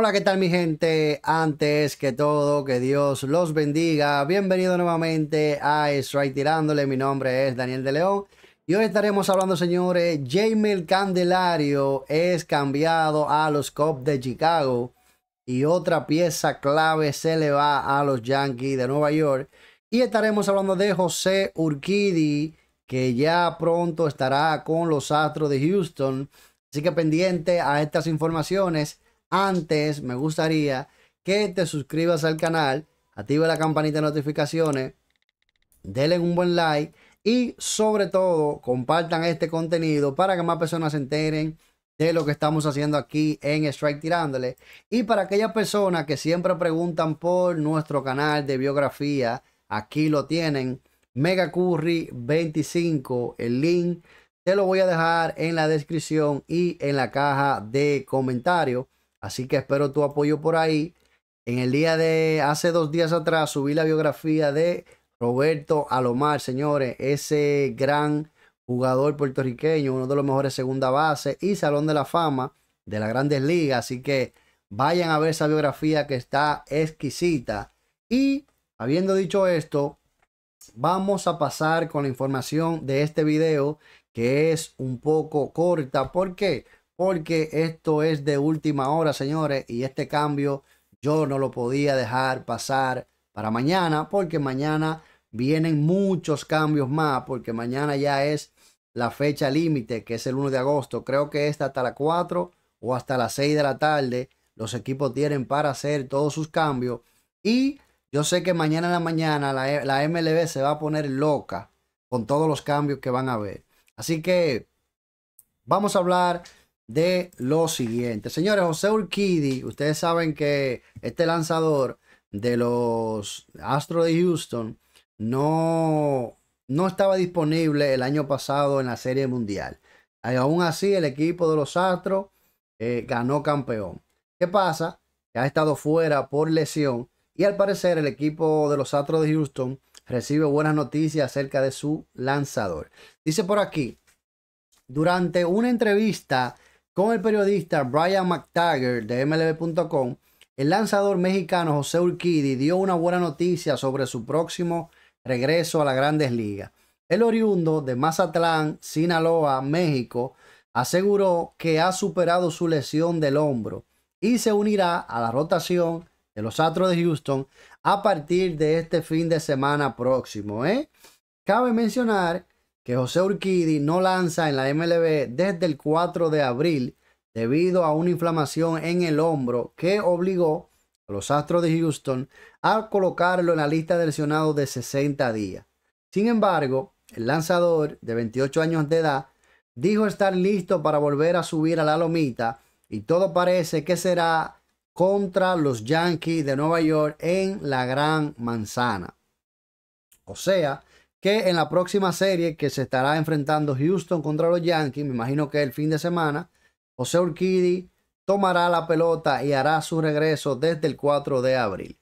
Hola, ¿qué tal mi gente? Antes que todo, que Dios los bendiga. Bienvenido nuevamente a Strike Tirándole. Mi nombre es Daniel de León. Y hoy estaremos hablando, señores, Jamie Candelario es cambiado a los Cubs de Chicago. Y otra pieza clave se le va a los Yankees de Nueva York. Y estaremos hablando de José Urquidi, que ya pronto estará con los Astros de Houston. Así que pendiente a estas informaciones antes, me gustaría que te suscribas al canal, activa la campanita de notificaciones, denle un buen like y sobre todo compartan este contenido para que más personas se enteren de lo que estamos haciendo aquí en Strike Tirándole. Y para aquellas personas que siempre preguntan por nuestro canal de biografía, aquí lo tienen, Mega Curry 25, el link te lo voy a dejar en la descripción y en la caja de comentarios. Así que espero tu apoyo por ahí. En el día de hace dos días atrás subí la biografía de Roberto Alomar, señores, ese gran jugador puertorriqueño, uno de los mejores segunda base y salón de la fama de las grandes ligas. Así que vayan a ver esa biografía que está exquisita. Y habiendo dicho esto, vamos a pasar con la información de este video que es un poco corta. ¿Por qué? Porque porque esto es de última hora, señores, y este cambio yo no lo podía dejar pasar para mañana, porque mañana vienen muchos cambios más, porque mañana ya es la fecha límite, que es el 1 de agosto. Creo que es hasta las 4 o hasta las 6 de la tarde. Los equipos tienen para hacer todos sus cambios. Y yo sé que mañana en la mañana la, la MLB se va a poner loca con todos los cambios que van a haber. Así que vamos a hablar de lo siguiente. Señores, José Urquidi, ustedes saben que este lanzador de los Astros de Houston no, no estaba disponible el año pasado en la Serie Mundial. Eh, aún así, el equipo de los Astros eh, ganó campeón. ¿Qué pasa? Que ha estado fuera por lesión y al parecer el equipo de los Astros de Houston recibe buenas noticias acerca de su lanzador. Dice por aquí, durante una entrevista con el periodista Brian McTaggart de MLB.com, el lanzador mexicano José Urquidi dio una buena noticia sobre su próximo regreso a las grandes ligas. El oriundo de Mazatlán, Sinaloa, México, aseguró que ha superado su lesión del hombro y se unirá a la rotación de los Astros de Houston a partir de este fin de semana próximo. ¿eh? Cabe mencionar que José Urquidi no lanza en la MLB desde el 4 de abril debido a una inflamación en el hombro que obligó a los Astros de Houston a colocarlo en la lista de lesionados de 60 días. Sin embargo, el lanzador de 28 años de edad dijo estar listo para volver a subir a la lomita y todo parece que será contra los Yankees de Nueva York en la Gran Manzana. O sea, que en la próxima serie que se estará enfrentando Houston contra los Yankees, me imagino que el fin de semana, José Urquidi tomará la pelota y hará su regreso desde el 4 de abril.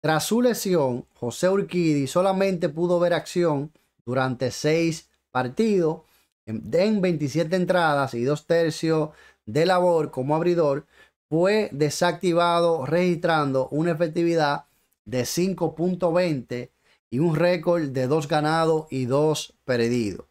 Tras su lesión, José Urquidi solamente pudo ver acción durante seis partidos en 27 entradas y dos tercios de labor como abridor. Fue desactivado registrando una efectividad de 5.20 y un récord de dos ganados y dos perdidos.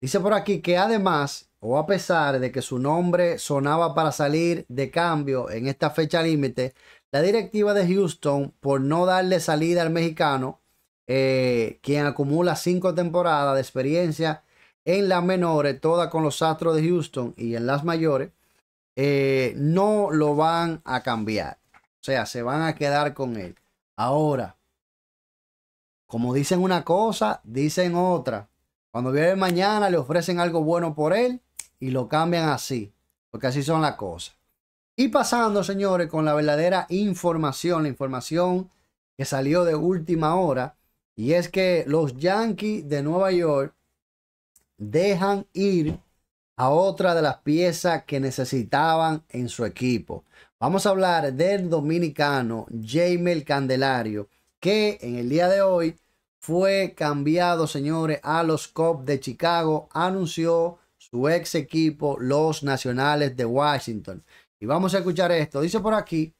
Dice por aquí que además, o a pesar de que su nombre sonaba para salir de cambio en esta fecha límite, la directiva de Houston, por no darle salida al mexicano, eh, quien acumula cinco temporadas de experiencia en las menores, todas con los Astros de Houston y en las mayores, eh, no lo van a cambiar. O sea, se van a quedar con él. Ahora, como dicen una cosa, dicen otra. Cuando viene mañana le ofrecen algo bueno por él y lo cambian así, porque así son las cosas. Y pasando, señores, con la verdadera información, la información que salió de última hora, y es que los Yankees de Nueva York dejan ir a otra de las piezas que necesitaban en su equipo. Vamos a hablar del dominicano Jamel Candelario, que en el día de hoy fue cambiado, señores, a los Cubs de Chicago, anunció su ex equipo, los Nacionales de Washington. Y vamos a escuchar esto. Dice por aquí,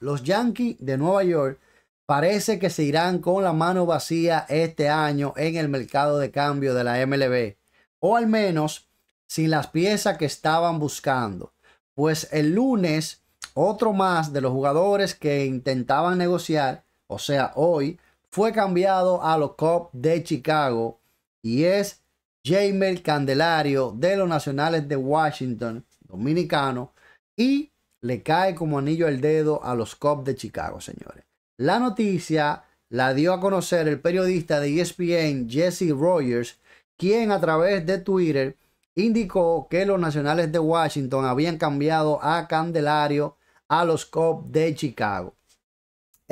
los Yankees de Nueva York parece que se irán con la mano vacía este año en el mercado de cambio de la MLB, o al menos sin las piezas que estaban buscando. Pues el lunes, otro más de los jugadores que intentaban negociar o sea, hoy, fue cambiado a los Cubs de Chicago y es Jamer Candelario de los Nacionales de Washington, dominicano, y le cae como anillo al dedo a los Cubs de Chicago, señores. La noticia la dio a conocer el periodista de ESPN Jesse Rogers, quien a través de Twitter indicó que los Nacionales de Washington habían cambiado a Candelario a los Cubs de Chicago.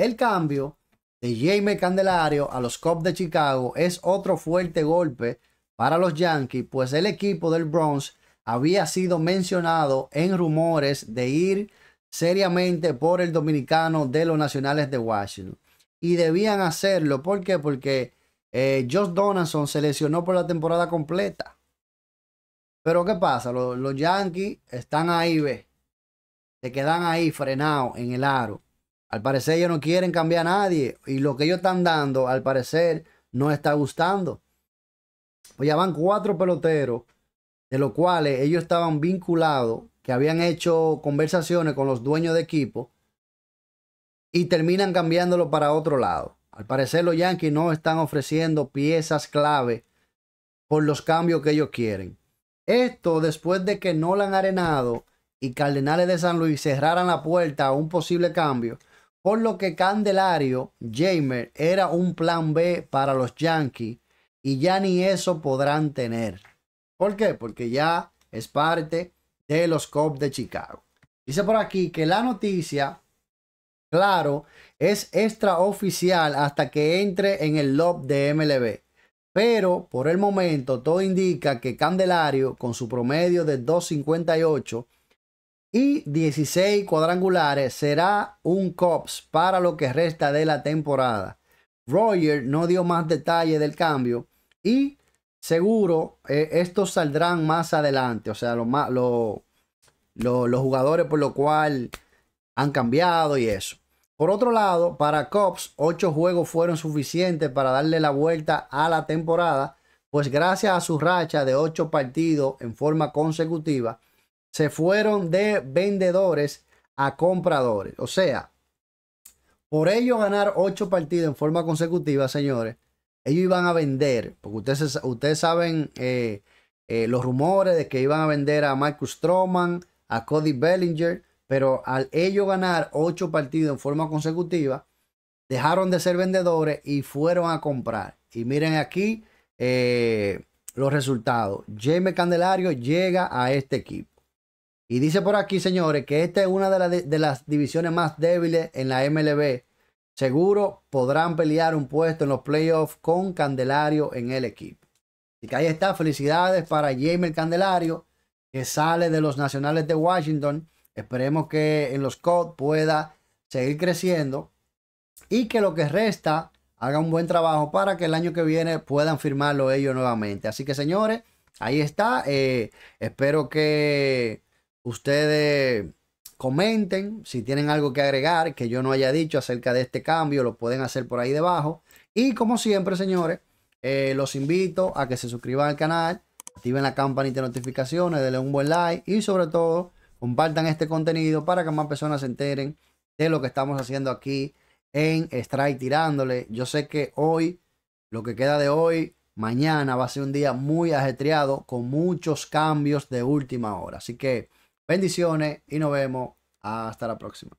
El cambio de Jaime Candelario a los Cubs de Chicago es otro fuerte golpe para los Yankees, pues el equipo del Bronx había sido mencionado en rumores de ir seriamente por el dominicano de los Nacionales de Washington. Y debían hacerlo, ¿por qué? Porque eh, Josh Donaldson se lesionó por la temporada completa. Pero ¿qué pasa? Los, Yankees están ahí, ve. Se quedan ahí frenados en el aro. Al parecer ellos no quieren cambiar a nadie y lo que ellos están dando, al parecer, no está gustando. Pues ya van cuatro peloteros, de los cuales ellos estaban vinculados, que habían hecho conversaciones con los dueños de equipo y terminan cambiándolo para otro lado. Al parecer los Yankees no están ofreciendo piezas clave por los cambios que ellos quieren. Esto después de que no han Arenado y Cardenales de San Luis cerraran la puerta a un posible cambio por lo que Candelario Jamer era un plan B para los Yankees y ya ni eso podrán tener. ¿Por qué? Porque ya es parte de los Cubs de Chicago. Dice por aquí que la noticia, claro, es extraoficial hasta que entre en el Lob de MLB. Pero por el momento todo indica que Candelario, con su promedio de 258, y 16 cuadrangulares será un COPS para lo que resta de la temporada. Roger no dio más detalles del cambio y seguro eh, estos saldrán más adelante, o sea, los, lo, los jugadores por lo cual han cambiado y eso. Por otro lado, para Cops, 8 juegos fueron suficientes para darle la vuelta a la temporada, pues gracias a su racha de 8 partidos en forma consecutiva, se fueron de vendedores a compradores. O sea, por ellos ganar ocho partidos en forma consecutiva, señores, ellos iban a vender, porque ustedes, ustedes saben eh, eh, los rumores de que iban a vender a Michael Stroman, a Cody Bellinger, pero al ellos ganar ocho partidos en forma consecutiva, dejaron de ser vendedores y fueron a comprar. Y miren aquí eh, los resultados. Jaime Candelario llega a este equipo. Y dice por aquí, señores, que esta es una de, las divisiones más débiles en la MLB. Seguro podrán pelear un puesto en los playoffs con Candelario en el equipo. Y que ahí está. Felicidades para Jamer Candelario, que sale de los Nacionales de Washington. Esperemos que en los Cod pueda seguir creciendo y que lo que resta haga un buen trabajo para que el año que viene puedan firmarlo ellos nuevamente. Así que, señores, ahí está. Eh, espero que Ustedes comenten si tienen algo que agregar que yo no haya dicho acerca de este cambio, lo pueden hacer por ahí debajo. Y como siempre, señores, eh, los invito a que se suscriban al canal, activen la campanita de notificaciones, denle un buen like y sobre todo compartan este contenido para que más personas se enteren de lo que estamos haciendo aquí en Strike tirándole. Yo sé que hoy, lo que queda de hoy, mañana va a ser un día muy ajetreado con muchos cambios de última hora. Así que... Bendiciones y nos vemos. Hasta la próxima.